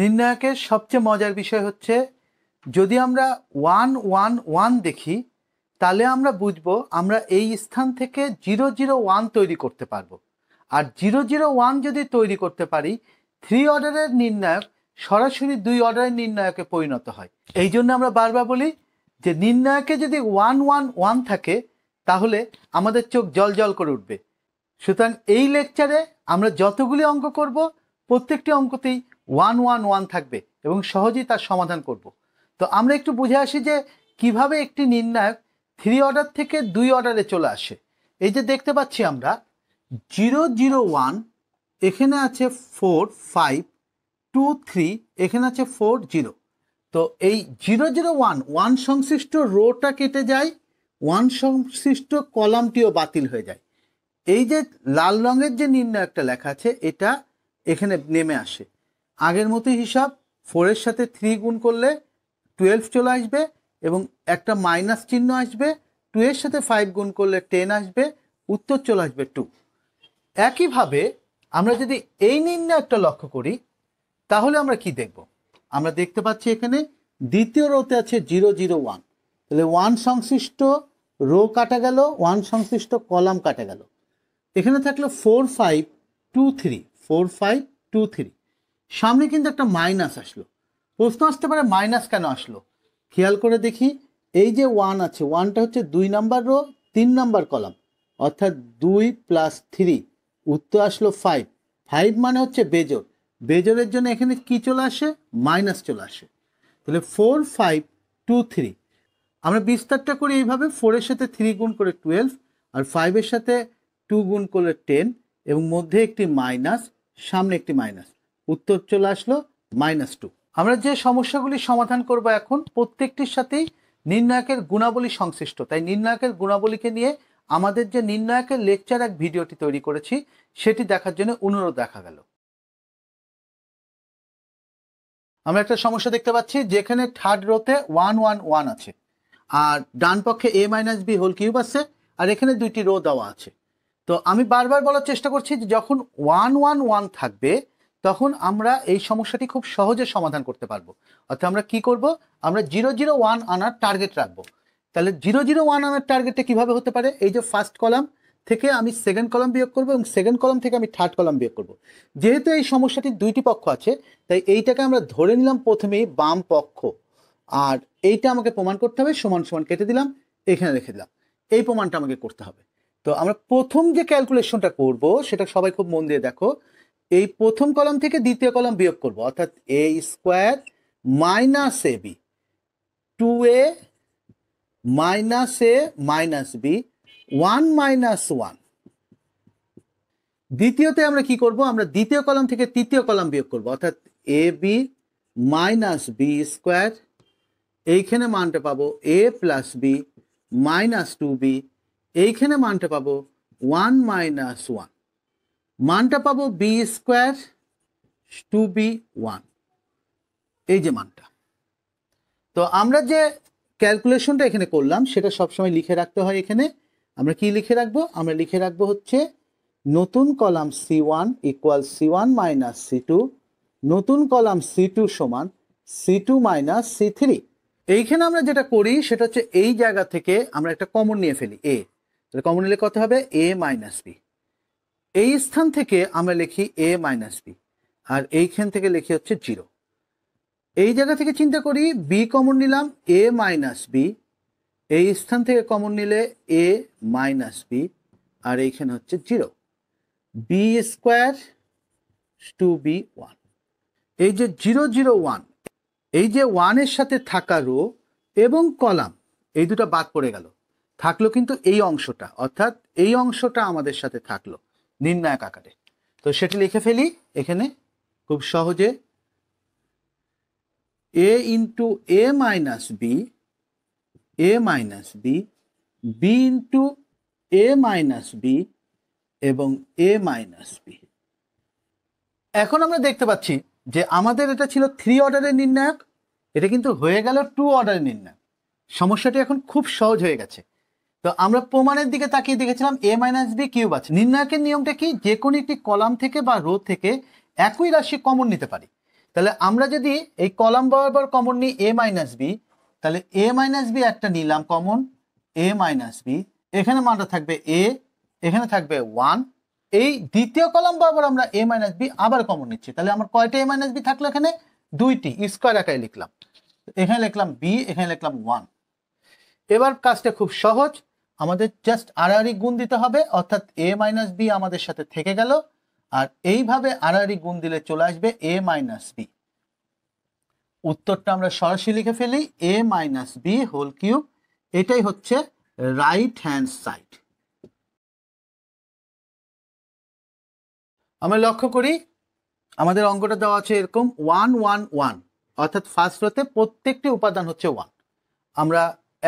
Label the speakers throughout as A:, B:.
A: নির্ণায়কের সবচেয়ে মজার বিষয় হচ্ছে যদি আমরা ওয়ান ওয়ান ওয়ান দেখি তাহলে আমরা বুঝব আমরা এই স্থান থেকে জিরো জিরো ওয়ান তৈরি করতে পারবো আর জিরো জিরো ওয়ান যদি তৈরি করতে পারি থ্রি অর্ডারের নির্ণায়ক সরাসরি দুই অর্ডারের নির্ণায়কে পরিণত হয় এই জন্য আমরা বারবার বলি যে নির্ণায়কে যদি ওয়ান ওয়ান ওয়ান থাকে তাহলে আমাদের চোখ জল জল করে উঠবে সুতরাং এই লেকচারে আমরা যতগুলি অঙ্ক করব প্রত্যেকটি অঙ্কতেই ওয়ান ওয়ান ওয়ান থাকবে এবং সহজেই তার সমাধান করব। তো আমরা একটু বুঝে আসি যে কিভাবে একটি নির্ণায়ক থ্রি অর্ডার থেকে দুই অর্ডারে চলে আসে এই যে দেখতে পাচ্ছি আমরা জিরো জিরো ওয়ান এখানে আছে ফোর ফাইভ টু থ্রি এখানে আছে ফোর জিরো তো এই জিরো জিরো ওয়ান ওয়ান সংশ্লিষ্ট রোটা কেটে যায় ওয়ান সংশ্লিষ্ট কলামটিও বাতিল হয়ে যায় এই যে লাল রঙের যে নির্ণায়কটা লেখা আছে এটা এখানে নেমে আসে আগের মতোই হিসাব ফোরের সাথে থ্রি গুণ করলে টুয়েলভ চলে আসবে এবং একটা মাইনাস চিহ্ন আসবে টু এর সাথে ফাইভ গুণ করলে টেন আসবে উত্তর চলে আসবে টু একইভাবে আমরা যদি এই একটা লক্ষ্য করি তাহলে আমরা কি দেখব আমরা দেখতে পাচ্ছি এখানে দ্বিতীয় রোতে আছে জিরো জিরো ওয়ান তাহলে ওয়ান সংশ্লিষ্ট রো কাটা গেল ওয়ান সংশ্লিষ্ট কলাম কাটা গেল এখানে থাকলো four five two three four five two three সামনে কিন্তু একটা মাইনাস আসলো প্রশ্ন আসতে পারে মাইনাস কেন আসলো খেয়াল করে দেখি এই যে ওয়ান আছে ওয়ানটা হচ্ছে দুই নাম্বার রো তিন নাম্বার কলাম অর্থাৎ দুই প্লাস থ্রি উত্তর আসলো ফাইভ ফাইভ মানে হচ্ছে বেজর বেজরের জন্য এখানে কি চলে আসে মাইনাস চলে আসে তাহলে ফোর ফাইভ টু থ্রি আমরা বিস্তারটা করি এইভাবে ফোরের সাথে থ্রি গুণ করে টুয়েলভ আর ফাইভের সাথে টু গুণ করে টেন এবং মধ্যে একটি মাইনাস সামনে একটি মাইনাস উত্তর চলে আসলো মাইনাস টু আমরা যে সমস্যাগুলি সমাধান করব এখন প্রত্যেকটির সাথেই নির্ণায়কের গুণাবলী সংশ্লিষ্ট তাই নির্ণায়কের গুণাবলীকে নিয়ে আমাদের যে নির্ণায়কের লেকচার এক ভিডিওটি তৈরি করেছি সেটি দেখার জন্য অনুরোধ দেখা গেল আমরা একটা সমস্যা দেখতে পাচ্ছি যেখানে থার্ড রোতে ওয়ান ওয়ান ওয়ান আছে আর ডান পক্ষে a minus b whole cube আছে আর এখানে দুইটি রো দেওয়া আছে তো আমি বারবার বলার চেষ্টা করছি যে যখন ওয়ান ওয়ান ওয়ান থাকবে তখন আমরা এই সমস্যাটি খুব সহজে সমাধান করতে পারবো অর্থাৎ আমরা কি করব আমরা জিরো জিরো ওয়ান আনার টার্গেট রাখবো তাহলে জিরো জিরো ওয়ান আনার টার্গেটটা কীভাবে হতে পারে এই যে ফার্স্ট কলাম থেকে আমি সেকেন্ড কলাম বিয়োগ করব এবং সেকেন্ড কলাম থেকে আমি থার্ড কলাম বিয়োগ করব যেহেতু এই সমস্যাটির দুইটি পক্ষ আছে তাই এইটাকে আমরা ধরে নিলাম প্রথমেই বাম পক্ষ আর এইটা আমাকে প্রমাণ করতে হবে সমান সমান কেটে দিলাম এখানে রেখে দিলাম এই প্রমাণটা আমাকে করতে হবে তো আমরা প্রথম যে ক্যালকুলেশনটা করব সেটা সবাই খুব মন দিয়ে দেখো এই প্রথম কলম থেকে দ্বিতীয় কলম বিয়োগ করব অর্থাৎ a square minus a b two a minus A minus b one minus one দ্বিতীয়তে আমরা কি করব আমরা দ্বিতীয় কলম থেকে তৃতীয় কলম বিয়োগ করব অর্থাৎ a b minus B square এইখানে মানটা পাবো a plus B minus two b এইখানে মানটা পাবো ওয়ান মাইনাস ওয়ান মানটা পাবো b square two b one এই যে মানটা তো আমরা যে ক্যালকুলেশনটা এখানে করলাম সেটা সবসময় লিখে রাখতে হয় এখানে আমরা কি লিখে রাখবো আমরা লিখে রাখবো হচ্ছে নতুন column c one equal c one minus c two নতুন কলাম সি টু সমান c two minus c three এইখানে আমরা যেটা করি সেটা হচ্ছে এই জায়গা থেকে আমরা একটা কমন নিয়ে ফেলি এ কমন নিলে কত হবে এ মাইনাস বি এই স্থান থেকে আমরা লিখি এ মাইনাস বি আর এইখান থেকে লিখি হচ্ছে জিরো এই জায়গা থেকে চিন্তা করি বি কমন নিলাম এ মাইনাস বি এই স্থান থেকে কমন নিলে এ মাইনাস বি আর এইখানে হচ্ছে zero b square two b one এই যে জিরো জিরো ওয়ান এই যে ওয়ানের সাথে থাকা রো এবং কলাম এই দুটা বাদ পড়ে গেল থাকলো কিন্তু এই অংশটা অর্থাৎ এই অংশটা আমাদের সাথে থাকলো নির্ণায়ক আকারে তো সেটি লিখে ফেলি এখানে খুব সহজে a into a minus B a minus B b into a minus B এবং এ মাইনাস বি এখন আমরা দেখতে পাচ্ছি যে আমাদের এটা ছিল থ্রি অর্ডারের নির্ণায়ক এটা কিন্তু হয়ে গেল টু অর্ডারের নির্ণায়ক সমস্যাটি এখন খুব সহজ হয়ে গেছে তো আমরা প্রমাণের দিকে তাকিয়ে দেখেছিলাম এ মাইনাস বি কিউব আছে নির্ণায়কের নিয়মটা কি যে কোনো একটি কলাম থেকে বা রো থেকে একই রাশি কমন নিতে পারি তাহলে আমরা যদি এই কলাম বরাবর কমন নিই এ মাইনাস বি তাহলে এ মাইনাস বি একটা নিলাম কমন এ মাইনাস বি এখানে মানটা থাকবে এ এখানে থাকবে ওয়ান এই দ্বিতীয় কলাম বরাবর আমরা এ মাইনাস বি আবার কমন নিচ্ছি তাহলে আমার কয়টা এ মাইনাস বি থাকলো এখানে দুইটি স্কোয়ার একাই লিখলাম এখানে লিখলাম বি এখানে লিখলাম ওয়ান এবার কাজটা খুব সহজ আমাদের জাস্ট আড়াআড়ি e গুণ দিতে হবে অর্থাৎ এ মাইনাস বি আমাদের সাথে থেকে গেল আর এইভাবে আড়াআড়ি e গুণ দিলে চলে আসবে এ মাইনাস বি উত্তরটা আমরা সরাসরি লিখে ফেলি এ মাইনাস বি হোল কিউব এটাই হচ্ছে রাইট হ্যান্ড সাইড আমরা লক্ষ্য করি আমাদের অঙ্কটা দেওয়া আছে এরকম ওয়ান ওয়ান ওয়ান অর্থাৎ ফার্স্ট রোতে প্রত্যেকটি উপাদান হচ্ছে ওয়ান আমরা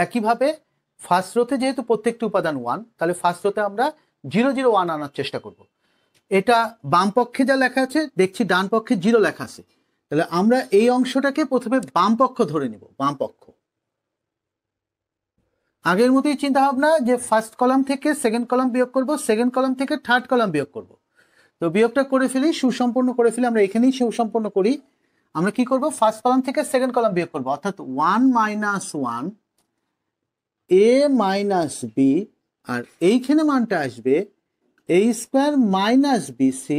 A: একইভাবে ফার্স্ট রোতে যেহেতু প্রত্যেকটি উপাদান ওয়ান তাহলে ফার্স্ট রোতে আমরা জিরো জিরো ওয়ান আনার চেষ্টা করব এটা বাম পক্ষে যা লেখা আছে দেখছি ডান পক্ষে জিরো লেখা আছে তাহলে আমরা এই অংশটাকে প্রথমে বাম পক্ষ ধরে নিব বাম পক্ষ আগের মতোই চিন্তা ভাবনা যে ফার্স্ট কলাম থেকে সেকেন্ড কলাম বিয়োগ করব সেকেন্ড কলাম থেকে থার্ড কলাম বিয়োগ করব তো বিয়োগটা করে ফেলি সুসম্পন্ন করে ফেলি আমরা এখানেই সুসম্পন্ন করি আমরা কি করব ফার্স্ট কলাম থেকে সেকেন্ড কলাম বিয়োগ করব অর্থাৎ ওয়ান মাইনাস ওয়ান এ মাইনাস বি আর এইখানে মানটা আসবে a square minus b c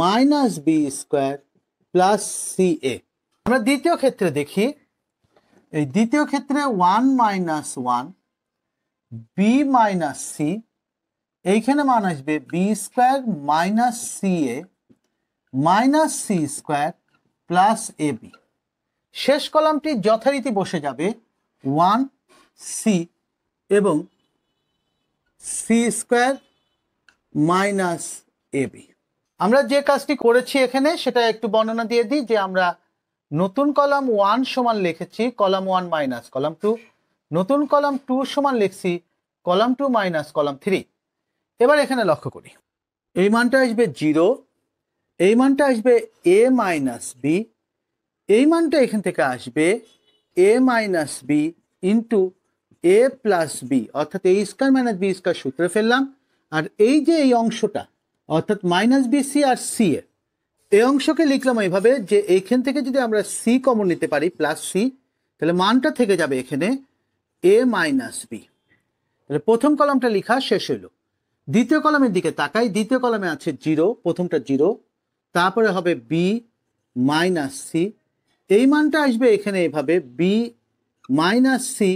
A: minus B square plus C a আমরা দ্বিতীয় ক্ষেত্রে দেখি এই দ্বিতীয় ক্ষেত্রে one minus one B minus c এইখানে মান আসবে b square minus c A minus C square plus a b শেষ কলামটি যথারীতি বসে যাবে ওয়ান সি এবং সি স্কোয়ার মাইনাস এবি আমরা যে কাজটি করেছি এখানে সেটা একটু বর্ণনা দিয়ে দিই যে আমরা নতুন কলাম ওয়ান সমান লিখেছি column one minus column two নতুন কলাম টু সমান লিখছি column two minus column three এবার এখানে লক্ষ্য করি এই মানটা আসবে জিরো এই মানটা আসবে এ মাইনাস বি এই মানটা এখান থেকে আসবে a minus B into A plus b অর্থাৎ a square minus B square সূত্রে ফেললাম আর এই যে এই অংশটা অর্থাৎ মাইনাস বি সি আর সি এ এই অংশকে লিখলাম এইভাবে যে এইখান থেকে যদি আমরা সি কমন নিতে পারি প্লাস সি তাহলে মানটা থেকে যাবে এখানে এ মাইনাস বি তাহলে প্রথম কলমটা লেখা শেষ হইল দ্বিতীয় কলমের দিকে তাকাই দ্বিতীয় কলমে আছে জিরো প্রথমটা জিরো তারপরে হবে বি মাইনাস সি এই মানটা আসবে এখানে এভাবে b minus C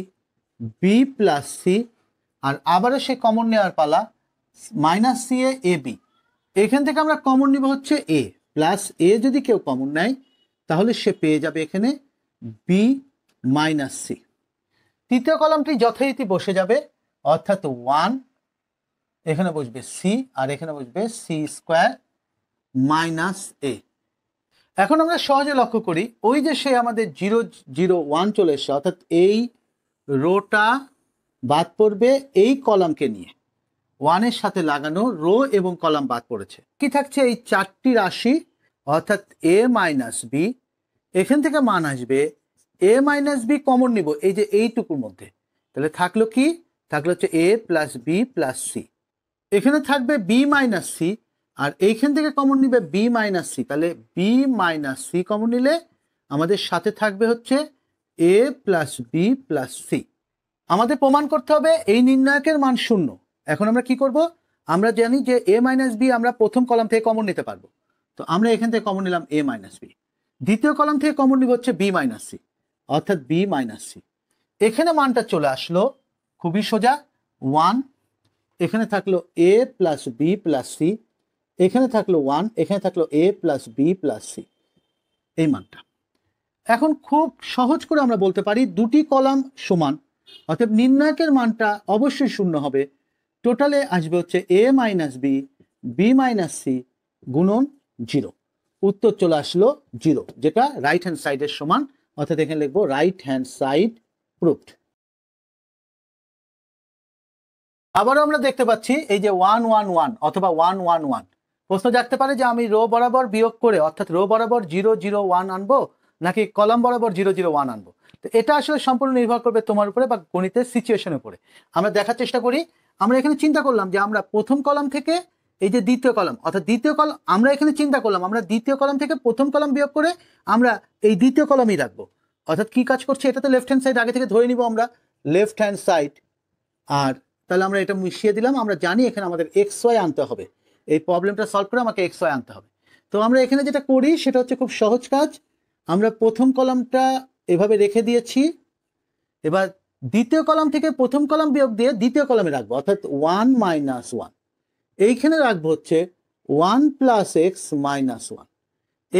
A: B plus c আর আবারও সে কমন নেওয়ার পালা minus c a a b এখান থেকে আমরা কমন নিব হচ্ছে এ প্লাস এ যদি কেউ কমন নেয় তাহলে সে পেয়ে যাবে এখানে বি মাইনাস সি তৃতীয় কলমটি যথারীতি বসে যাবে অর্থাৎ ওয়ান এখানে বসবে সি আর এখানে বসবে সি স্কোয়ার মাইনাস এ এখন আমরা সহজে লক্ষ্য করি ওই যে সে আমাদের জিরো জিরো ওয়ান চলে এসছে অর্থাৎ এই রোটা বাদ পড়বে এই কলামকে নিয়ে ওয়ানের সাথে লাগানো রো এবং কলাম বাদ পড়েছে কি থাকছে এই চারটি রাশি অর্থাৎ এ মাইনাস বি এখান থেকে মান আসবে এ মাইনাস বি কমন নিব এই যে এইটুকুর মধ্যে তাহলে থাকলো কি থাকলো হচ্ছে a plus B plus c এখানে থাকবে বি মাইনাস সি আর এইখান থেকে কমন নিবে বি মাইনাস সি তাহলে বি মাইনাস সি কমন নিলে আমাদের সাথে থাকবে হচ্ছে a plus B plus c আমাদের প্রমাণ করতে হবে এই নির্ণায়কের মান শূন্য এখন আমরা কি করব আমরা জানি যে এ মাইনাস বি আমরা প্রথম কলাম থেকে কমন নিতে পারবো তো আমরা এখান থেকে কমন নিলাম এ মাইনাস বি দ্বিতীয় কলাম থেকে কমন নিব হচ্ছে বি মাইনাস সি অর্থাৎ বি মাইনাস সি এখানে মানটা চলে আসলো খুবই সোজা ওয়ান এখানে থাকলো a plus B plus c এখানে থাকলো ওয়ান এখানে থাকলো a plus B plus C এই মানটা এখন খুব সহজ করে আমরা বলতে পারি দুটি কলাম সমান অর্থাৎ নির্ণায়কের মানটা অবশ্যই শূন্য হবে টোটালে আসবে হচ্ছে a minus B B minus c গুণন জিরো উত্তর চলে আসলো জিরো যেটা রাইট হ্যান্ড সাইডের সমান অর্থাৎ এখানে লিখবো রাইট হ্যান্ড সাইড প্রুফড আবারও আমরা দেখতে পাচ্ছি এই যে ওয়ান ওয়ান ওয়ান অথবা ওয়ান ওয়ান ওয়ান প্রশ্ন জানতে পারে যে আমি রো বরাবর বিয়োগ করে অর্থাৎ রো বরাবর জিরো জিরো ওয়ান আনবো নাকি কলাম বরাবর জিরো জিরো ওয়ান আনবো তো এটা আসলে সম্পূর্ণ নির্ভর করবে তোমার উপরে বা গণিতের সিচুয়েশনের উপরে আমরা দেখার চেষ্টা করি আমরা এখানে চিন্তা করলাম যে আমরা প্রথম কলাম থেকে এই যে দ্বিতীয় কলাম অর্থাৎ দ্বিতীয় কলম আমরা এখানে চিন্তা করলাম আমরা দ্বিতীয় কলাম থেকে প্রথম কলাম বিয়োগ করে আমরা এই দ্বিতীয় কলমই রাখবো অর্থাৎ কি কাজ করছে এটা তো লেফট হ্যান্ড সাইড আগে থেকে ধরে নিব আমরা লেফট হ্যান্ড সাইড আর তাহলে আমরা এটা মিশিয়ে দিলাম আমরা জানি এখানে আমাদের এক্স ওয়াই আনতে হবে এই প্রবলেমটা সলভ করে আমাকে এক্স ওয়াই আনতে হবে তো আমরা এখানে যেটা করি সেটা হচ্ছে খুব সহজ কাজ আমরা প্রথম কলামটা এভাবে রেখে দিয়েছি এবার দ্বিতীয় কলাম থেকে প্রথম কলাম বিয়োগ দিয়ে দ্বিতীয় কলামে রাখবো অর্থাৎ ওয়ান মাইনাস ওয়ান এইখানে রাখবো হচ্ছে one plus x minus one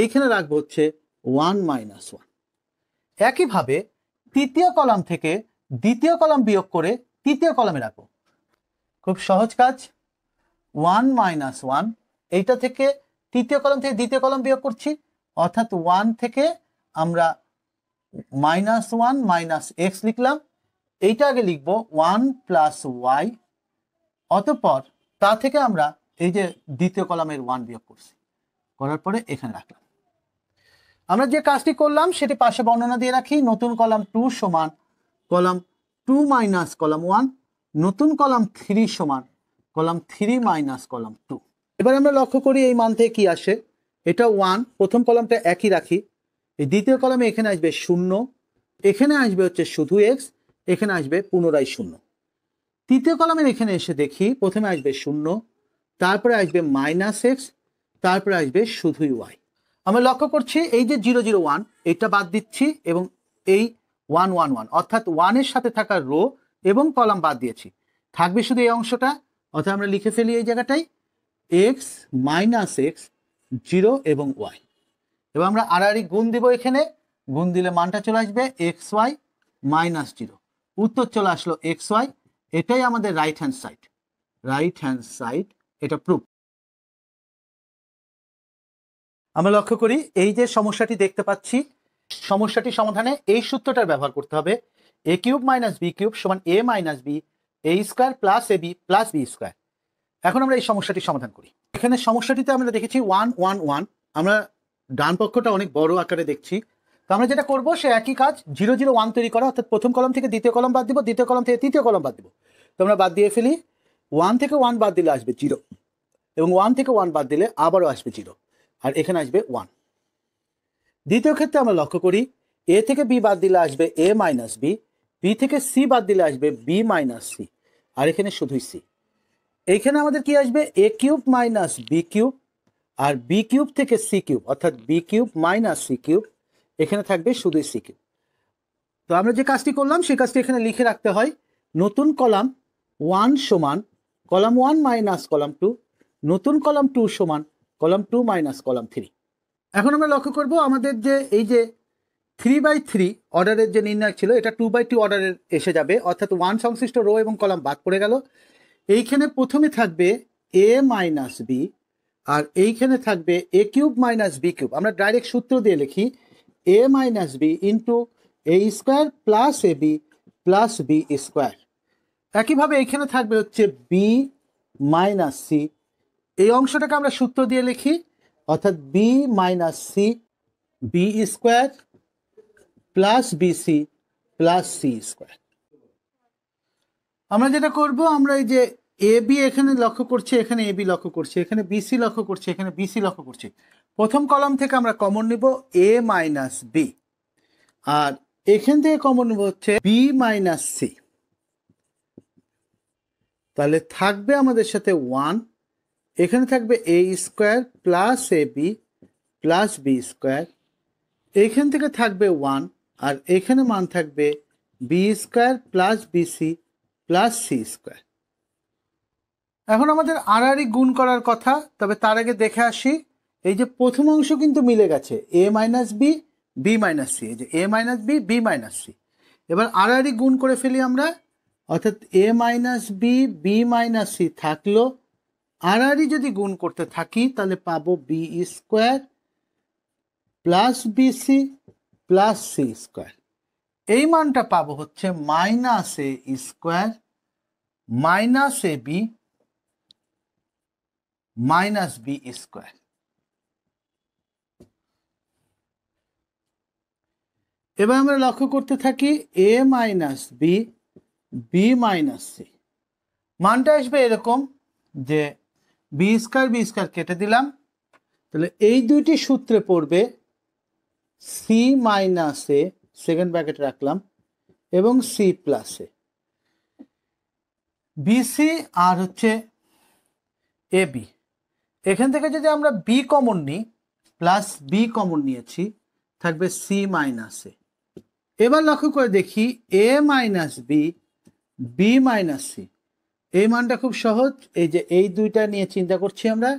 A: এইখানে রাখবো হচ্ছে ওয়ান মাইনাস ওয়ান একইভাবে তৃতীয় কলাম থেকে দ্বিতীয় কলাম বিয়োগ করে তৃতীয় কলামে রাখবো খুব সহজ কাজ ওয়ান মাইনাস ওয়ান এইটা থেকে তৃতীয় কলাম থেকে দ্বিতীয় কলাম বিয়োগ করছি অর্থাৎ ওয়ান থেকে আমরা মাইনাস ওয়ান মাইনাস এক্স লিখলাম এইটা আগে লিখব ওয়ান প্লাস ওয়াই অতপর তা থেকে আমরা এই যে দ্বিতীয় কলামের ওয়ান বিয়োগ করছি করার পরে এখানে রাখলাম আমরা যে কাজটি করলাম সেটি পাশে বর্ণনা দিয়ে রাখি নতুন কলাম টু সমান column two minus column one নতুন কলাম থ্রি সমান column three minus column two এবার আমরা লক্ষ্য করি এই মান থেকে কি আসে এটা ওয়ান প্রথম কলামটা একই রাখি এই দ্বিতীয় কলামে এখানে আসবে শূন্য এখানে আসবে হচ্ছে শুধু এক্স এখানে আসবে পুনরায় শূন্য তৃতীয় কলামের এখানে এসে দেখি প্রথমে আসবে শূন্য তারপরে আসবে মাইনাস এক্স তারপরে আসবে শুধুই ওয়াই আমরা লক্ষ্য করছি এই যে জিরো জিরো ওয়ান এটা বাদ দিচ্ছি এবং এই ওয়ান ওয়ান ওয়ান অর্থাৎ ওয়ানের সাথে থাকা রো এবং কলাম বাদ দিয়েছি থাকবে শুধু এই অংশটা অর্থাৎ আমরা লিখে ফেলি এই জায়গাটাই এক্স মাইনাস এক্স জিরো এবং ওয়াই এবার আমরা আড়াআড়ি গুণ দিব এখানে গুণ দিলে মানটা চলে আসবে এক্স ওয়াই মাইনাস জিরো উত্তর চলে আসলো এক্স ওয়াই এটাই আমাদের right hand side right hand side এটা প্রুফ আমরা লক্ষ্য করি এই যে সমস্যাটি দেখতে পাচ্ছি সমস্যাটি সমাধানে এই সূত্রটার ব্যবহার করতে হবে a cube minus b cube সমান a minus B A square plus a b plus b square এখন আমরা এই সমস্যাটি সমাধান করি এখানে সমস্যাটিতে আমরা দেখেছি ওয়ান ওয়ান ওয়ান আমরা ডান পক্ষটা অনেক বড় আকারে দেখছি তো আমরা যেটা করবো সে একই কাজ জিরো জিরো ওয়ান তৈরি করা অর্থাৎ প্রথম কলম থেকে দ্বিতীয় কলম বাদ দিব দ্বিতীয় কলম থেকে তৃতীয় কলম বাদ দিব তো আমরা বাদ দিয়ে ফেলি ওয়ান থেকে ওয়ান বাদ দিলে আসবে জিরো এবং ওয়ান থেকে ওয়ান বাদ দিলে আবারও আসবে জিরো আর এখানে আসবে ওয়ান দ্বিতীয় ক্ষেত্রে আমরা লক্ষ্য করি এ থেকে বি বাদ দিলে আসবে এ মাইনাস বি বি থেকে সি বাদ দিলে আসবে বি মাইনাস সি আর এখানে শুধুই সি এইখানে আমাদের কি আসবে a cube minus b cube আর বি কিউব থেকে সি কিউব অর্থাৎ b cube minus c cube এখানে থাকবে শুধুই সি কিউব তো আমরা যে কাজটি করলাম সেই কাজটি এখানে লিখে রাখতে হয় নতুন কলাম ওয়ান সমান column one minus column two নতুন কলাম টু সমান column two minus column three এখন আমরা লক্ষ্য করব আমাদের যে এই যে থ্রি বাই থ্রি অর্ডারের যে নির্ণয় ছিল এটা টু বাই টু অর্ডারের এসে যাবে অর্থাৎ ওয়ান সংশ্লিষ্ট রো এবং কলাম বাদ পড়ে গেল এইখানে প্রথমে থাকবে এ মাইনাস বি আর এইখানে থাকবে a cube minus b cube আমরা ডাইরেক্ট সূত্র দিয়ে লিখি a minus B into a square plus a b plus b square একইভাবে এইখানে থাকবে হচ্ছে বি মাইনাস সি এই অংশটাকে আমরা সূত্র দিয়ে লিখি অর্থাৎ b minus C B square plus b c plus c square আমরা যেটা করব আমরা এই যে এ বি এখানে লক্ষ্য করছে এখানে এ বি লক্ষ্য করছে এখানে বি সি লক্ষ্য করছে এখানে বি সি লক্ষ্য করছে প্রথম কলম থেকে আমরা কমন নিব এ মাইনাস বি আর এখান থেকে কমন নিব হচ্ছে বি মাইনাস সি তাহলে থাকবে আমাদের সাথে ওয়ান এখানে থাকবে এ square plus a b plus b square এখান থেকে থাকবে ওয়ান আর এখানে মান থাকবে b square plus b c plus c square এখন আমাদের আড়াআড়ি গুণ করার কথা তবে তার আগে দেখে আসি এই যে প্রথম অংশ কিন্তু মিলে গেছে a minus B B minus C এই যে a minus B B minus c এবার আড়াআড়ি গুণ করে ফেলি আমরা অর্থাৎ এ minus B B minus c থাকলো আড়াআড়ি যদি গুণ করতে থাকি তাহলে পাবো b square plus b c plus c square এই মানটা পাবো হচ্ছে minus A square minus a b minus b square এবার আমরা লক্ষ্য করতে থাকি a minus B B minus C মানটা আসবে এরকম যে বি স্কার বি স্কার কেটে দিলাম তাহলে এই দুইটি সূত্রে পড়বে c minus a second bracket রাখলাম এবং সি প্লাস এ বিসি আর হচ্ছে এ বি এখান থেকে যদি আমরা বি কমন নিই প্লাস বি কমন নিয়েছি থাকবে সি মাইনাসে এবার লক্ষ্য করে দেখি এ minus B B minus C এই মানটা খুব সহজ এই যে এই দুইটা নিয়ে চিন্তা করছি আমরা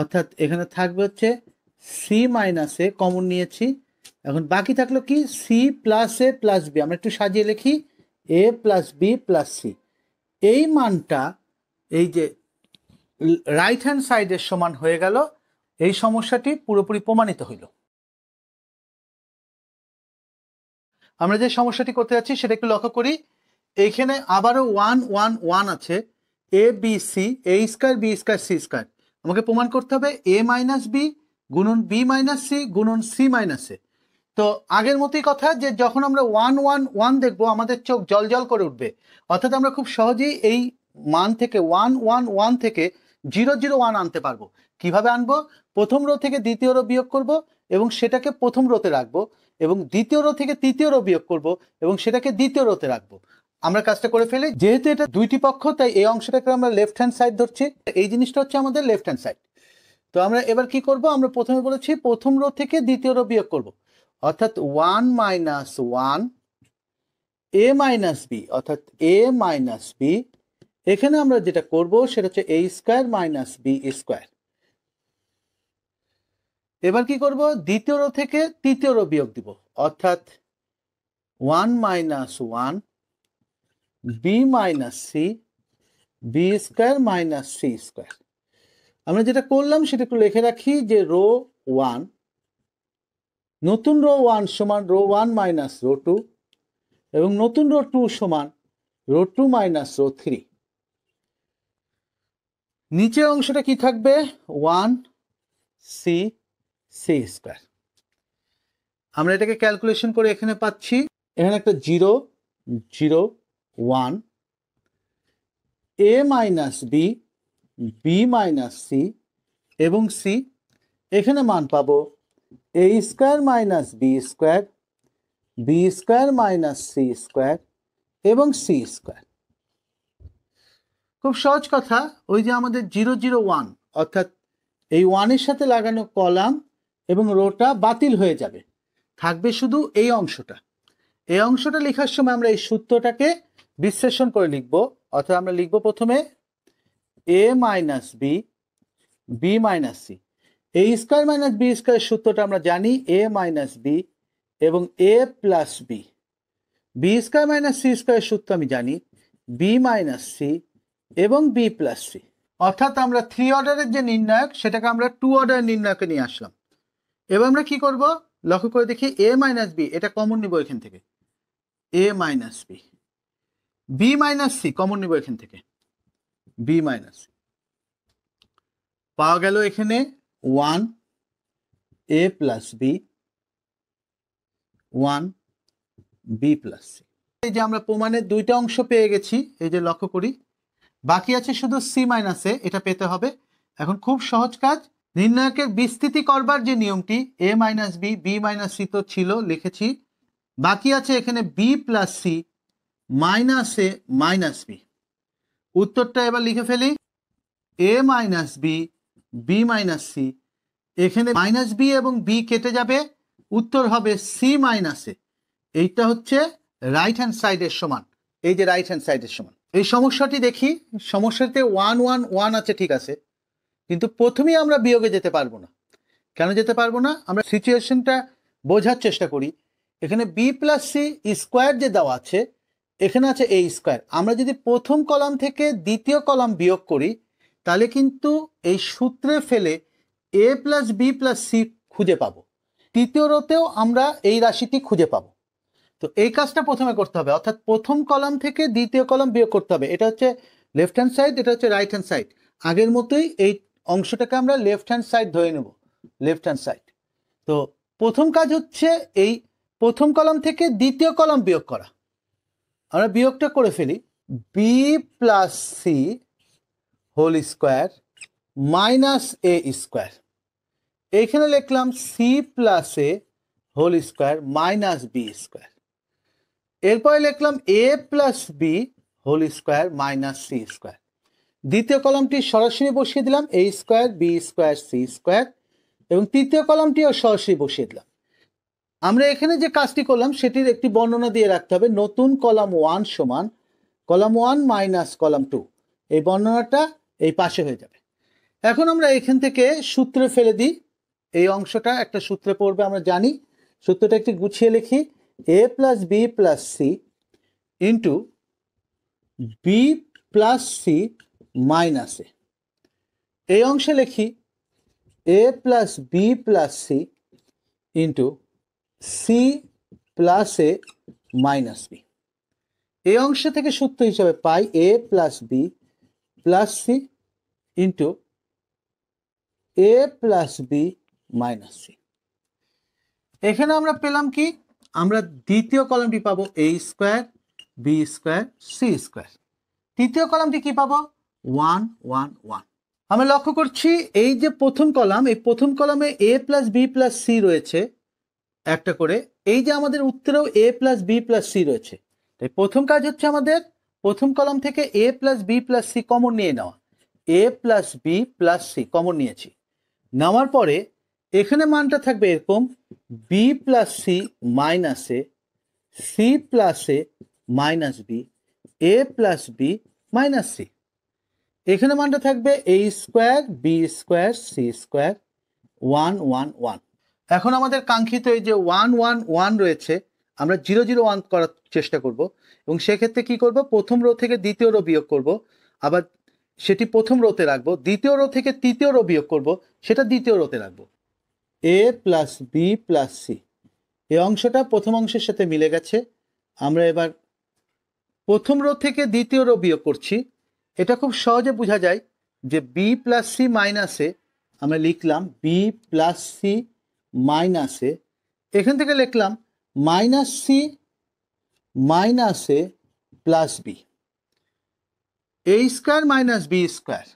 A: অর্থাৎ এখানে থাকবে হচ্ছে সি মাইনাসে কমন নিয়েছি এখন বাকি থাকলো কি c plus a plus B আমরা একটু সাজিয়ে লিখি a plus B plus C এই মানটা এই যে রাইট হ্যান্ড সাইডের সমান হয়ে গেল এই সমস্যাটি পুরোপুরি প্রমাণিত হইল আমরা যে সমস্যাটি করতে যাচ্ছি সেটা একটু লক্ষ্য করি এইখানে আবারও ওয়ান ওয়ান ওয়ান আছে a b c a square B square C square আমাকে প্রমাণ করতে হবে এ মাইনাস বি গুণন বি মাইনাস সি গুণন সি মাইনাস এ তো আগের মতোই কথা যে যখন আমরা ওয়ান ওয়ান ওয়ান দেখবো আমাদের চোখ জল জল করে উঠবে অর্থাৎ আমরা খুব সহজেই এই মান থেকে ওয়ান ওয়ান ওয়ান থেকে জিরো জিরো ওয়ান আনতে পারবো কিভাবে আনবো প্রথম রো থেকে দ্বিতীয় রো বিয়োগ করব এবং সেটাকে প্রথম রোতে রাখবো এবং দ্বিতীয় রো থেকে তৃতীয় রো বিয়োগ করব এবং সেটাকে দ্বিতীয় রোতে রাখবো আমরা কাজটা করে ফেলি যেহেতু এটা দুইটি পক্ষ তাই এই অংশটাকে আমরা লেফট হ্যান্ড সাইড ধরছি এই জিনিসটা হচ্ছে আমাদের লেফট হ্যান্ড সাইড তো আমরা এবার কি করব আমরা প্রথমে বলেছি প্রথম রো থেকে দ্বিতীয় রো বিয়োগ করব অর্থাৎ ওয়ান মাইনাস ওয়ান এ মাইনাস বি অর্থাৎ এ মাইনাস বি এখানে আমরা যেটা করব সেটা হচ্ছে a square minus B square এবার কি করব দ্বিতীয় রো থেকে তৃতীয় রো বিয়োগ দিব অর্থাৎ one minus one B minus C B square minus C square আমরা যেটা করলাম সেটা একটু লিখে রাখি যে রো ওয়ান নতুন রো ওয়ান সমান row one minus row two এবং নতুন রো টু সমান row two minus row three নিচের অংশটা কি থাকবে ওয়ান সি সি স্কোয়ার আমরা এটাকে ক্যালকুলেশন করে এখানে পাচ্ছি এখানে একটা জিরো জিরো ওয়ান এ minus B B minus C এবং সি এখানে মান পাবো A square minus B square B square minus C square এবং সি স্কোয়ার খুব সহজ কথা ওই যে আমাদের জিরো জিরো ওয়ান অর্থাৎ এই ওয়ানের সাথে লাগানো কলাম এবং রোটা বাতিল হয়ে যাবে থাকবে শুধু এই অংশটা এই অংশটা লেখার সময় আমরা এই সূত্রটাকে বিশ্লেষণ করে লিখব অর্থাৎ আমরা লিখব প্রথমে A minus B B minus C এই স্কোয়ার মাইনাস বি স্কোয়ার সূত্রটা আমরা জানি এ মাইনাস বি এবং A plus B B square minus C square সূত্র আমি জানি বি মাইনাস সি এবং বি প্লাস থ্রি অর্থাৎ আমরা থ্রি অর্ডারের যে নির্ণায়ক সেটাকে আমরা টু অর্ডার নির্ণায়কে নিয়ে আসলাম এবার আমরা কি করব লক্ষ্য করে দেখি এ মাইনাস বি এটা কমন নিব এখান থেকে A minus B B minus C common নিব এখান থেকে বি মাইনাস পাওয়া গেল এখানে one A plus B one B plus C এই যে আমরা প্রমাণের দুইটা অংশ পেয়ে গেছি এই যে লক্ষ্য করি বাকি আছে শুধু সি মাইনাস এ এটা পেতে হবে এখন খুব সহজ কাজ নির্ণায়কের বিস্তৃতি করবার যে নিয়মটি A minus B B minus C তো ছিল লিখেছি বাকি আছে এখানে বি প্লাস সি মাইনাস এ মাইনাস বি উত্তরটা এবার লিখে ফেলি এ minus B B minus C এখানে মাইনাস বি এবং বি কেটে যাবে উত্তর হবে সি মাইনাস এ এইটা হচ্ছে রাইট হ্যান্ড সাইডের সমান এই যে রাইট হ্যান্ড সাইডের সমান এই সমস্যাটি দেখি সমস্যাতে ওয়ান ওয়ান ওয়ান আছে ঠিক আছে কিন্তু প্রথমেই আমরা বিয়োগে যেতে পারবো না কেন যেতে পারবো না আমরা সিচুয়েশনটা বোঝার চেষ্টা করি এখানে বি প্লাস সি স্কোয়ার যে দেওয়া আছে এখানে আছে এ স্কোয়ার আমরা যদি প্রথম কলাম থেকে দ্বিতীয় কলাম বিয়োগ করি তাহলে কিন্তু এই সূত্রে ফেলে A plus B plus C খুঁজে পাবো তৃতীয় রোতেও আমরা এই রাশিটি খুঁজে পাবো তো এই কাজটা প্রথমে করতে হবে অর্থাৎ প্রথম কলাম থেকে দ্বিতীয় কলাম বিয়োগ করতে হবে এটা হচ্ছে লেফট হ্যান্ড সাইড এটা হচ্ছে রাইট হ্যান্ড সাইড আগের মতোই এই অংশটাকে আমরা লেফট হ্যান্ড সাইড ধরে নেব লেফট হ্যান্ড সাইড তো প্রথম কাজ হচ্ছে এই প্রথম কলাম থেকে দ্বিতীয় কলাম বিয়োগ করা আমরা বিয়োগটা করে ফেলি B plus C whole square minus এ স্কোয়ার এইখানে লিখলাম C plus A whole square minus B square এরপরে লিখলাম A plus B whole square minus C square দ্বিতীয় কলমটি সরাসরি বসিয়ে দিলাম A square B square C square এবং তৃতীয় কলমটিও সরাসরি বসিয়ে দিলাম আমরা এখানে যে কাজটি করলাম সেটির একটি বর্ণনা দিয়ে রাখতে হবে নতুন কলাম ওয়ান সমান column one minus column two এই বর্ণনাটা এই পাশে হয়ে যাবে এখন আমরা এখান থেকে সূত্রে ফেলে দিই এই অংশটা একটা সূত্রে পড়বে আমরা জানি সূত্রটা একটি গুছিয়ে লিখি a plus b plus c into b plus c minus a এই অংশে লিখি a plus b plus c into c plus a minus b এই অংশ থেকে সূত্র হিসাবে পাই a plus b plus c into a plus b minus c এখানে আমরা পেলাম কি আমরা দ্বিতীয় কলমটি পাবো A square B square C square তৃতীয় কলমটি কি পাবো ওয়ান ওয়ান ওয়ান আমরা লক্ষ্য করছি এই যে প্রথম কলাম এই প্রথম কলামে A plus B plus C রয়েছে একটা করে এই যে আমাদের উত্তরেও A plus B plus C রয়েছে তাই প্রথম কাজ হচ্ছে আমাদের প্রথম কলাম থেকে A plus B plus C common নিয়ে নেওয়া A plus B plus C common নিয়েছি নেওয়ার পরে এখানে মানটা থাকবে এরকম B plus C minus A C plus A minus B A plus B minus C এখানে মানটা থাকবে এ square B square C square one one one এখন আমাদের কাঙ্ক্ষিত এই যে ওয়ান ওয়ান ওয়ান রয়েছে আমরা জিরো জিরো ওয়ান করার চেষ্টা করব এবং সেক্ষেত্রে কি করব প্রথম রো থেকে দ্বিতীয় রো বিয়োগ করব আবার সেটি প্রথম রোতে রাখবো দ্বিতীয় রো থেকে তৃতীয় রো বিয়োগ করব সেটা দ্বিতীয় রোতে রাখবো A plus B plus C এ অংশটা প্রথম অংশের সাথে মিলে গেছে আমরা এবার প্রথম রো থেকে দ্বিতীয় রো বিয়োগ করছি এটা খুব সহজে বোঝা যায় যে বি প্লাস সি মাইনাসে আমরা লিখলাম বি প্লাস সি মাইনাসে এখান থেকে লিখলাম মাইনাস সি মাইনাসে প্লাস বি এ স্কোয়ার মাইনাস বি স্কোয়ার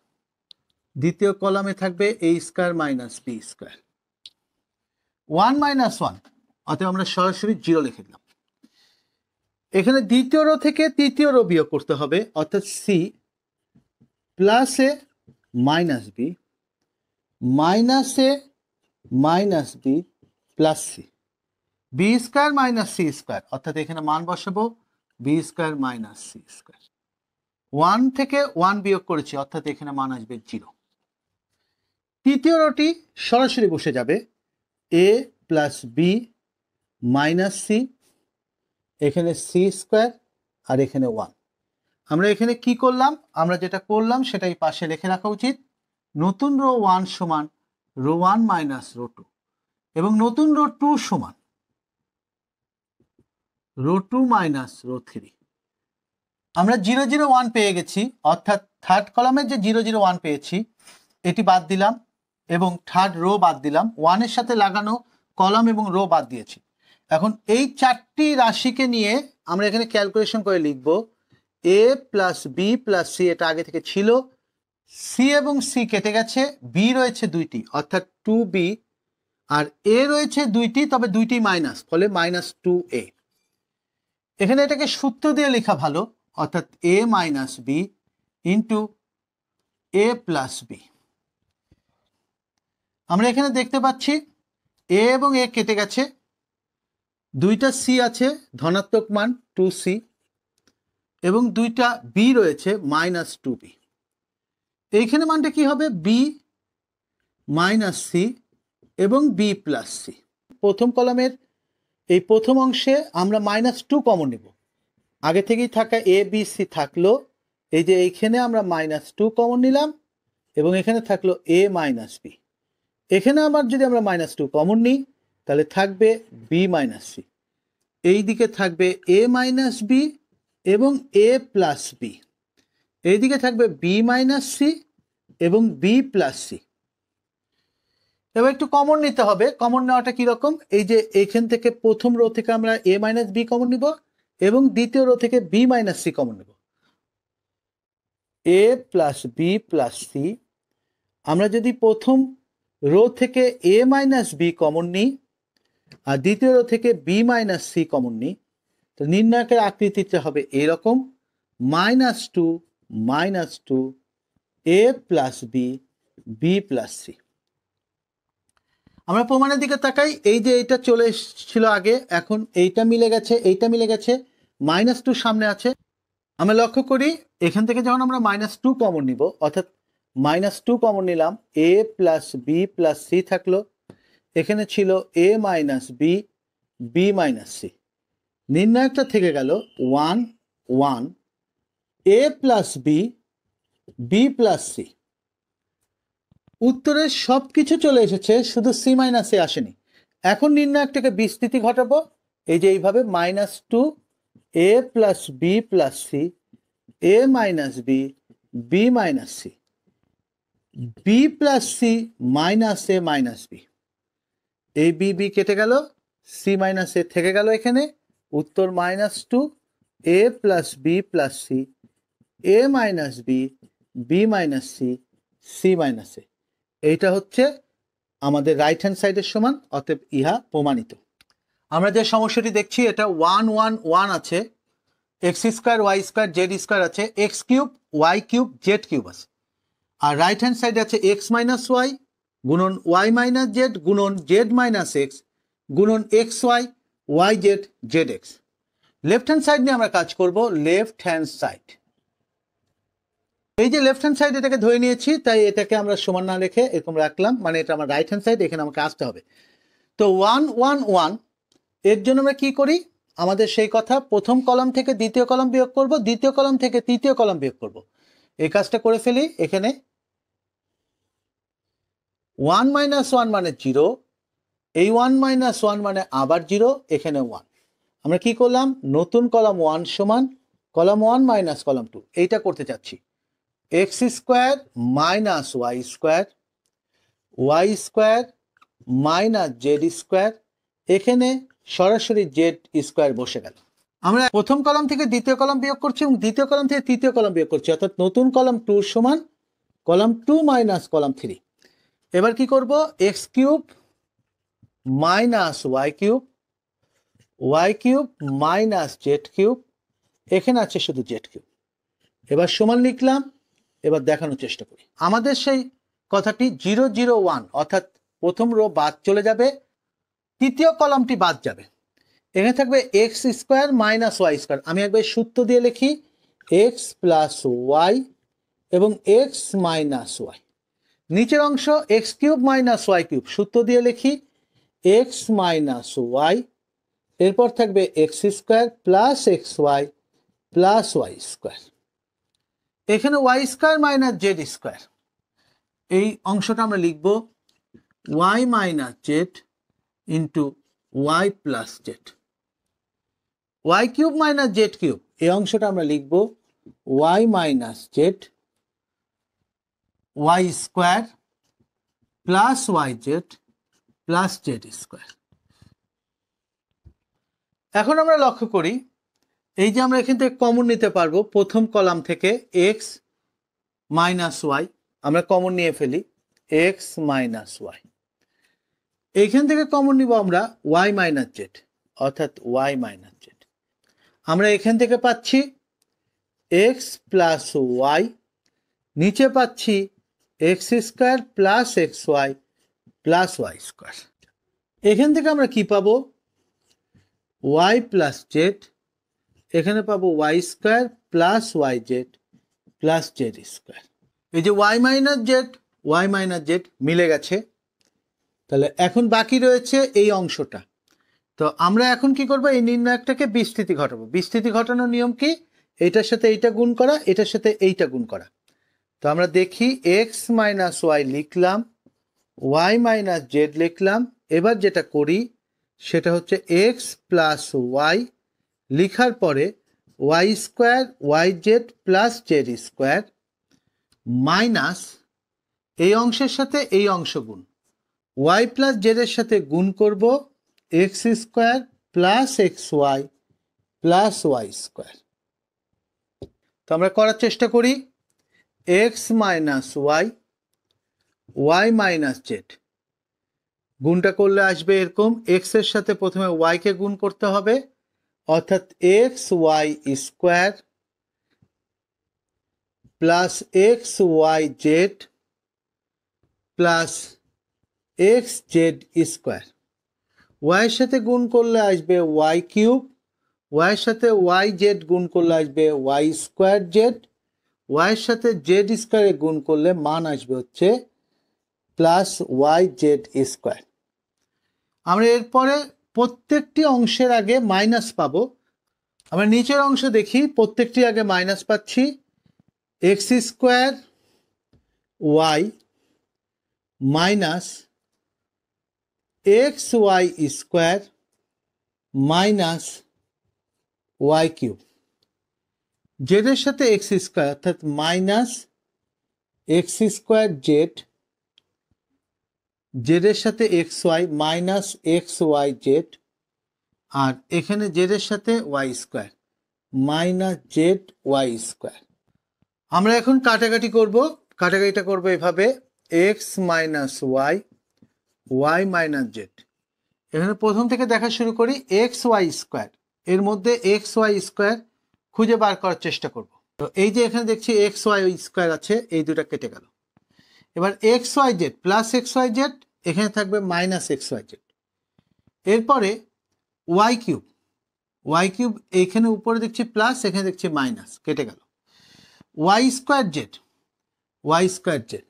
A: দ্বিতীয় কলামে থাকবে এ square minus B square one minus one অতএব আমরা সরাসরি জিরো লিখে দিলাম এখানে দ্বিতীয় রো থেকে তৃতীয় রো বিয়োগ করতে হবে অর্থাৎ C plus A minus B minus A minus B plus C B square minus C square অর্থাৎ এখানে মান বসাবো B square minus C square one থেকে ওয়ান বিয়োগ করেছি অর্থাৎ এখানে মান আসবে জিরো তৃতীয় রোটি সরাসরি বসে যাবে A plus B minus C এখানে সি স্কোয়ার আর এখানে ওয়ান আমরা এখানে কি করলাম আমরা যেটা করলাম সেটাই পাশে লিখে রাখা উচিত নতুন রো ওয়ান সমান row one minus row two এবং নতুন রো টু সমান row two minus row three আমরা জিরো জিরো ওয়ান পেয়ে গেছি অর্থাৎ থার্ড কলামের যে জিরো জিরো ওয়ান পেয়েছি এটি বাদ দিলাম এবং থার্ড রো বাদ দিলাম ওয়ানের সাথে লাগানো কলাম এবং রো বাদ দিয়েছি এখন এই চারটি রাশিকে নিয়ে আমরা এখানে ক্যালকুলেশন করে লিখব A plus B plus C এটা আগে থেকে ছিল সি এবং সি কেটে গেছে বি রয়েছে দুইটি অর্থাৎ টু বি আর এ রয়েছে দুইটি তবে দুইটি মাইনাস ফলে মাইনাস টু এ এখানে এটাকে সূত্র দিয়ে লেখা ভালো অর্থাৎ এ মাইনাস বি ইন্টু এ প্লাস বি আমরা এখানে দেখতে পাচ্ছি এ এবং এ কেটে গেছে দুইটা সি আছে ধনাত্মক মান টু সি এবং দুইটা বি রয়েছে মাইনাস টু বি এইখানে মানটা কি হবে বি মাইনাস সি এবং বি প্লাস সি প্রথম কলামের এই প্রথম অংশে আমরা মাইনাস টু কমন নেব আগে থেকেই থাকা এ বি সি থাকলো এই যে এইখানে আমরা মাইনাস টু কমন নিলাম এবং এখানে থাকলো এ মাইনাস বি এখানে আমার যদি আমরা মাইনাস টু কমন নিই তাহলে থাকবে বি মাইনাস সি এই দিকে থাকবে এ মাইনাস বি এবং এ প্লাস বি এইদিকে থাকবে বি মাইনাস সি এবং বি প্লাস সি এবার একটু কমন নিতে হবে কমন নেওয়াটা কীরকম এই যে এখান থেকে প্রথম রো থেকে আমরা এ মাইনাস বি কমন নিব এবং দ্বিতীয় রো থেকে বি মাইনাস সি কমন নেব A plus B plus C আমরা যদি প্রথম রো থেকে এ মাইনাস বি কমন নিই আর দ্বিতীয় রো থেকে বি মাইনাস সি কমন নিই তো নির্ণায়কের আকৃতিটা হবে এরকম minus two minus two A plus B B plus C আমরা প্রমাণের দিকে তাকাই এই যে এইটা চলে এসেছিল আগে এখন এইটা মিলে গেছে এইটা মিলে গেছে মাইনাস টু সামনে আছে আমরা লক্ষ্য করি এখান থেকে যখন আমরা মাইনাস টু কমন নিব অর্থাৎ মাইনাস টু কমন নিলাম A plus B plus C থাকলো এখানে ছিল A minus B B minus C নির্ণায়কটা থেকে গেল one one A plus B B plus C উত্তরের সব কিছু চলে এসেছে শুধু সি মাইনাস এ আসেনি এখন নির্ণায়কটাকে বিস্তৃতি ঘটাবো এই যে এইভাবে minus two A plus B plus C A minus B B minus C B plus C minus A minus B এই বি বি কেটে গেল সি মাইনাস এ থেকে গেল এখানে উত্তর minus two A plus B plus C A minus B B minus C C minus A এইটা হচ্ছে আমাদের রাইট হ্যান্ড সাইডের সমান অতএব ইহা প্রমাণিত আমরা যে সমস্যাটি দেখছি এটা ওয়ান ওয়ান ওয়ান আছে X square Y square Z square আছে X cube Y cube Z cube আছে আর রাইট হ্যান্ড সাইডে আছে এক্স মাইনাস ওয়াই গুণন ওয়াই মাইনাস জেড গুণন জেড মাইনাস এক্স গুণন X Y Y Z Z X left hand side নিয়ে আমরা কাজ করব লেফট হ্যান্ড সাইড এই যে লেফট হ্যান্ড সাইড এটাকে ধরে নিয়েছি তাই এটাকে আমরা সমান না রেখে এরকম রাখলাম মানে এটা আমার রাইট হ্যান্ড সাইড এখানে আমাকে আসতে হবে তো ওয়ান ওয়ান ওয়ান এর জন্য আমরা কি করি আমাদের সেই কথা প্রথম কলাম থেকে দ্বিতীয় কলাম বিয়োগ করব দ্বিতীয় কলাম থেকে তৃতীয় কলাম বিয়োগ করব এই কাজটা করে ফেলি এখানে ওয়ান মাইনাস ওয়ান মানে জিরো এই ওয়ান মাইনাস ওয়ান মানে আবার জিরো এখানে ওয়ান আমরা কি করলাম নতুন কলাম ওয়ান সমান column one minus column two এইটা করতে চাচ্ছি X square minus Y square Y square minus Z square এখানে সরাসরি জেড স্কোয়ার বসে গেল আমরা প্রথম কলাম থেকে দ্বিতীয় কলাম বিয়োগ করছি এবং দ্বিতীয় কলাম থেকে তৃতীয় কলাম বিয়োগ করছি অর্থাৎ নতুন কলাম টু সমান column two minus column three এবার কি করব X cube minus Y cube Y cube minus Z cube এখানে আছে শুধু জেড কিউব এবার সমান লিখলাম এবার দেখানোর চেষ্টা করি আমাদের সেই কথাটি জিরো জিরো ওয়ান অর্থাৎ প্রথম রো বাদ চলে যাবে তৃতীয় কলামটি বাদ যাবে এখানে থাকবে X square minus Y square আমি একবার সূত্র দিয়ে লিখি এক্স প্লাস ওয়াই এবং এক্স মাইনাস ওয়াই নিচের অংশ X cube minus Y cube সূত্র দিয়ে লিখি এক্স মাইনাস ওয়াই এরপর থাকবে X square plus X Y plus Y square এখানে Y square minus Z square এই অংশটা আমরা লিখব Y minus Z into Y plus Z Y cube minus Z cube এই অংশটা আমরা লিখব Y minus Z Y square plus Y Z plus Z square এখন আমরা লক্ষ্য করি এই যে আমরা এখান থেকে কমন নিতে পারবো প্রথম কলাম থেকে এক্স মাইনাস ওয়াই আমরা কমন নিয়ে ফেলি এক্স মাইনাস ওয়াই এইখান থেকে কমন নিব আমরা ওয়াই মাইনাস জেড অর্থাৎ ওয়াই মাইনাস জেড আমরা এখান থেকে পাচ্ছি এক্স প্লাস ওয়াই নিচে পাচ্ছি X square plus X Y plus Y square এখান থেকে আমরা কি পাবো ওয়াই প্লাস জেড এখানে পাবো Y square plus Y Z plus Z square এই যে Y minus Z Y minus Z মিলে গেছে তাহলে এখন বাকি রয়েছে এই অংশটা তো আমরা এখন কি করব এই নির্ণায়কটাকে বিস্তৃতি ঘটাবো বিস্তৃতি ঘটানোর নিয়ম কি এটার সাথে এইটা গুণ করা এটার সাথে এইটা গুণ করা তো আমরা দেখি এক্স মাইনাস ওয়াই লিখলাম ওয়াই মাইনাস জেড লিখলাম এবার যেটা করি সেটা হচ্ছে এক্স প্লাস ওয়াই লিখার পরে Y square Y Z plus Z square minus এই অংশের সাথে এই অংশ গুণ ওয়াই প্লাস জেডের সাথে গুণ করব X square plus X Y plus Y square তো আমরা করার চেষ্টা করি X minus Y Y minus Z গুণটা করলে আসবে এরকম এক্স এর সাথে প্রথমে ওয়াইকে গুণ করতে হবে অর্থাৎ X Y square plus X Y Z plus X Z square ওয়াইয়ের সাথে গুণ করলে আসবে ওয়াই কিউব ওয়াইয়ের সাথে ওয়াই জেড গুণ করলে আসবে ওয়াই স্কোয়ার জেড ওয়াইয়ের সাথে জেড স্কোয়ারে গুণ করলে মান আসবে হচ্ছে প্লাস ওয়াই জেড স্কোয়ার আমরা এরপরে প্রত্যেকটি অংশের আগে মাইনাস পাব আমরা নিচের অংশ দেখি প্রত্যেকটি আগে মাইনাস পাচ্ছি X square Y minus X Y square minus Y cube জেডের সাথে এক্স স্কোয়ার অর্থাৎ মাইনাস এক্স স্কোয়ার জেড জেডের সাথে X Y minus X Y Z আর এখানে জেডের সাথে Y square minus Z Y square আমরা এখন কাটাকাটি করব কাটাকাটিটা করব এভাবে X minus Y Y minus Z এখানে প্রথম থেকে দেখা শুরু করি এক্স ওয়াই স্কোয়ার এর মধ্যে এক্স ওয়াই স্কোয়ার খুঁজে বার করার চেষ্টা করব তো এই যে এখানে দেখছি এক্স ওয়াই স্কোয়ার আছে এই দুটা কেটে গেল এবার X Y Z plus X Y Z এখানে থাকবে মাইনাস এক্স ওয়াই জেড এরপরে ওয়াই কিউব ওয়াই কিউব এখানে উপরে দেখছি প্লাস এখানে দেখছি মাইনাস কেটে গেল Y square Z Y square Z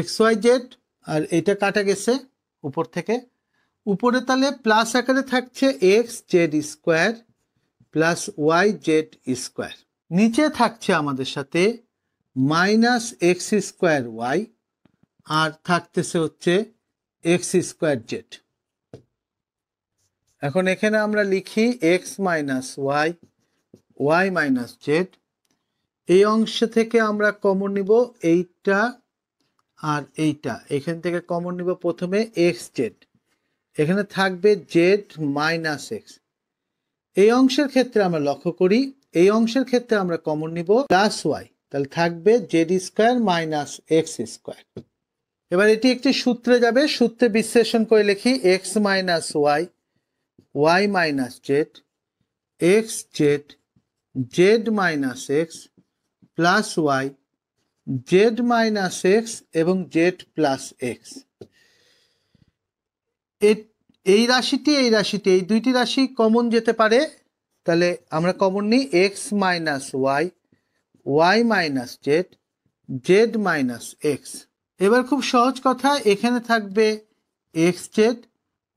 A: X Y Z আর এটা কাটা গেছে উপর থেকে উপরে তাহলে প্লাস আকারে থাকছে X Z square plus Y Z square নিচে থাকছে আমাদের সাথে মাইনাস এক্স স্কোয়ার ওয়াই আর থাকতেছে হচ্ছে এক্স স্কোয়ার জেড এখন এখানে আমরা লিখি X minus Y Y minus Z এই অংশ থেকে আমরা কমন নিব এইটা আর এইটা এখান থেকে কমন নিব প্রথমে এক্স জেড এখানে থাকবে জেড মাইনাস এক্স এই অংশের ক্ষেত্রে আমরা লক্ষ্য করি এই অংশের ক্ষেত্রে আমরা কমন নিব প্লাস ওয়াই তাহলে থাকবে Z square minus X square এবার এটি একটি সূত্রে যাবে সূত্রে বিশ্লেষণ করে লিখি X minus Y Y minus Z X Z Z minus X plus Y Z minus X এবং জেড প্লাস এক্স এই রাশিটি এই রাশিটি এই দুইটি রাশি কমন যেতে পারে তাহলে আমরা কমন নিই x minus Y Y minus z Z minus x এবার খুব সহজ কথা এখানে থাকবে এক্স জেড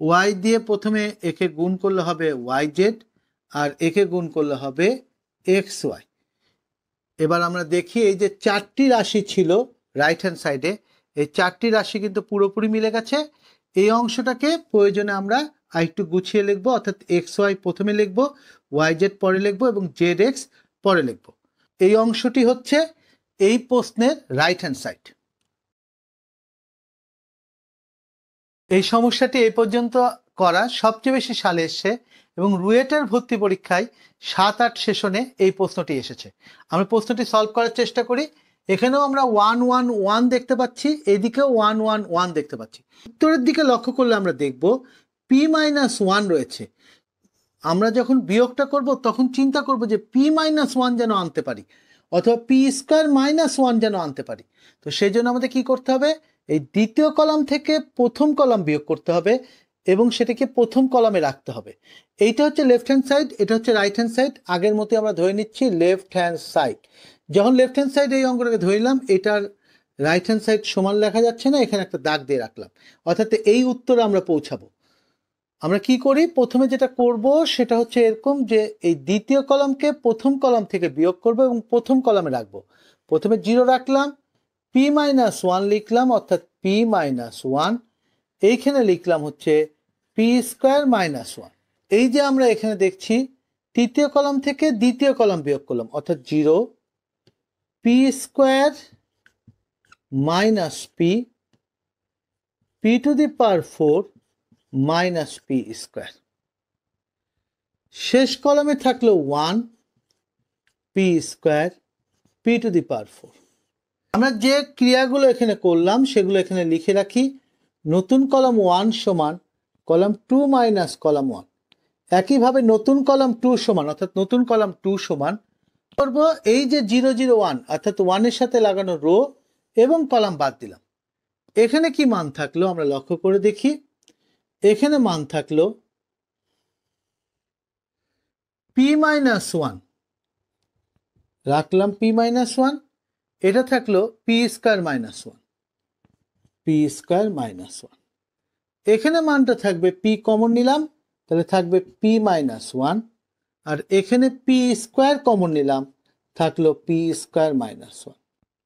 A: ওয়াই দিয়ে প্রথমে একে গুণ করলে হবে ওয়াই জেড আর একে গুণ করলে হবে এক্স ওয়াই এবার আমরা দেখি এই যে চারটি রাশি ছিল রাইট হ্যান্ড সাইডে এই চারটি রাশি কিন্তু পুরোপুরি মিলে গেছে এই অংশটাকে প্রয়োজনে আমরা আরেকটু গুছিয়ে লিখব অর্থাৎ এক্স ওয়াই প্রথমে লিখব ওয়াই জেড পরে লিখব এবং জেড এক্স পরে লিখব এই অংশটি হচ্ছে এই প্রশ্নের রাইট হ্যান্ড সাইড এই সমস্যাটি এই পর্যন্ত করা সবচেয়ে বেশি সালে এসছে এবং রুয়েটের ভর্তি পরীক্ষায় সাত আট সেশনে এই প্রশ্নটি এসেছে আমরা প্রশ্নটি সলভ করার চেষ্টা করি এখানেও আমরা ওয়ান ওয়ান ওয়ান দেখতে পাচ্ছি এদিকেও ওয়ান ওয়ান ওয়ান দেখতে পাচ্ছি উত্তরের দিকে লক্ষ্য করলে আমরা দেখব পি মাইনাস ওয়ান রয়েছে আমরা যখন বিয়োগটা করব তখন চিন্তা করব যে পি মাইনাস ওয়ান যেন আনতে পারি অথবা পি স্কোয়ার মাইনাস ওয়ান যেন আনতে পারি তো সেই জন্য আমাদের কি করতে হবে এই দ্বিতীয় কলাম থেকে প্রথম কলাম বিয়োগ করতে হবে এবং সেটাকে প্রথম কলামে রাখতে হবে এইটা হচ্ছে লেফট হ্যান্ড সাইড এটা হচ্ছে রাইট হ্যান্ড সাইড আগের মতো আমরা ধরে নিচ্ছি লেফট হ্যান্ড সাইড যখন লেফট হ্যান্ড সাইড এই অঙ্কটাকে ধরলাম এটার রাইট হ্যান্ড সাইড সমান লেখা যাচ্ছে না এখানে একটা দাগ দিয়ে রাখলাম অর্থাৎ এই উত্তরে আমরা পৌঁছাবো আমরা কি করি প্রথমে যেটা করব সেটা হচ্ছে এরকম যে এই দ্বিতীয় কলমকে প্রথম কলম থেকে বিয়োগ করব এবং প্রথম কলমে রাখবো প্রথমে জিরো রাখলাম পি মাইনাস ওয়ান লিখলাম অর্থাৎ পি মাইনাস ওয়ান এইখানে লিখলাম হচ্ছে পি স্কোয়ার মাইনাস ওয়ান এই যে আমরা এখানে দেখছি তৃতীয় কলম থেকে দ্বিতীয় কলম বিয়োগ করলাম অর্থাৎ zero p square minus p p to the power four minus p square শেষ কলমে থাকলো one p square p to the power four আমরা যে ক্রিয়াগুলো এখানে করলাম সেগুলো এখানে লিখে রাখি নতুন কলম ওয়ান সমান কলম টু মাইনাস কলম ওয়ান একইভাবে নতুন কলম টু সমান অর্থাৎ নতুন কলম টু সমান করব এই যে জিরো জিরো ওয়ান অর্থাৎ ওয়ানের সাথে লাগানো রো এবং কলাম বাদ দিলাম এখানে কি মান থাকলো আমরা লক্ষ্য করে দেখি এখানে মান থাকলো পি মাইনাস ওয়ান রাখলাম পি মাইনাস ওয়ান এটা থাকলো p square minus one p square minus one এখানে মানটা থাকবে পি কমন নিলাম তাহলে থাকবে পি মাইনাস ওয়ান আর এখানে পি স্কোয়ার কমন নিলাম থাকলো পি স্কোয়ার মাইনাস ওয়ান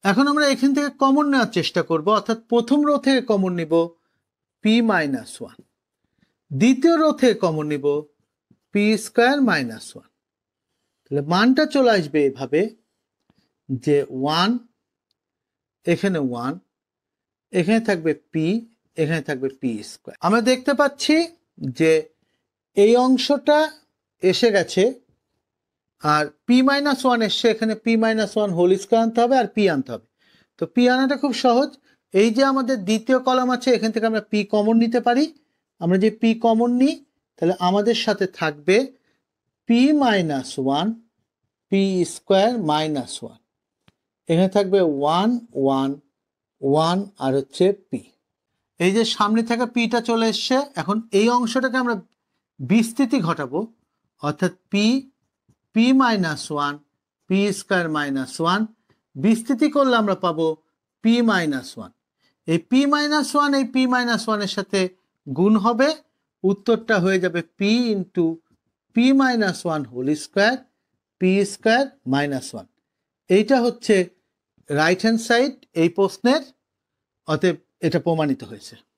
A: এখন আমরা এখান থেকে কমন নেওয়ার চেষ্টা করব অর্থাৎ প্রথম রো থেকে কমন নিব পি মাইনাস ওয়ান দ্বিতীয় রো থেকে কমন নিব পি স্কোয়ার মাইনাস ওয়ান তাহলে মানটা চলে আসবে এভাবে যে ওয়ান এখানে ওয়ান এখানে থাকবে পি এখানে থাকবে পি স্কোয়ার আমরা দেখতে পাচ্ছি যে এই অংশটা এসে গেছে আর পি মাইনাস ওয়ান এসছে এখানে p minus one whole square আনতে হবে আর পি আনতে হবে তো পি আনাটা খুব সহজ এই যে আমাদের দ্বিতীয় কলাম আছে এখান থেকে আমরা পি কমন নিতে পারি আমরা যে পি কমন নিই তাহলে আমাদের সাথে থাকবে p minus one p square minus one এখানে থাকবে ওয়ান ওয়ান ওয়ান আর হচ্ছে পি এই যে সামনে থাকা পিটা চলে এসছে এখন এই অংশটাকে আমরা বিস্তৃতি ঘটাবো অর্থাৎ p p minus one p square minus one বিস্তৃতি করলে আমরা পাবো পি মাইনাস ওয়ান এই পি মাইনাস ওয়ান এই পি মাইনাস ওয়ানের সাথে গুণ হবে উত্তরটা হয়ে যাবে p into p minus one whole square p square minus one এইটা হচ্ছে রাইট হ্যান্ড সাইড এই প্রশ্নের অতএব এটা প্রমাণিত হয়েছে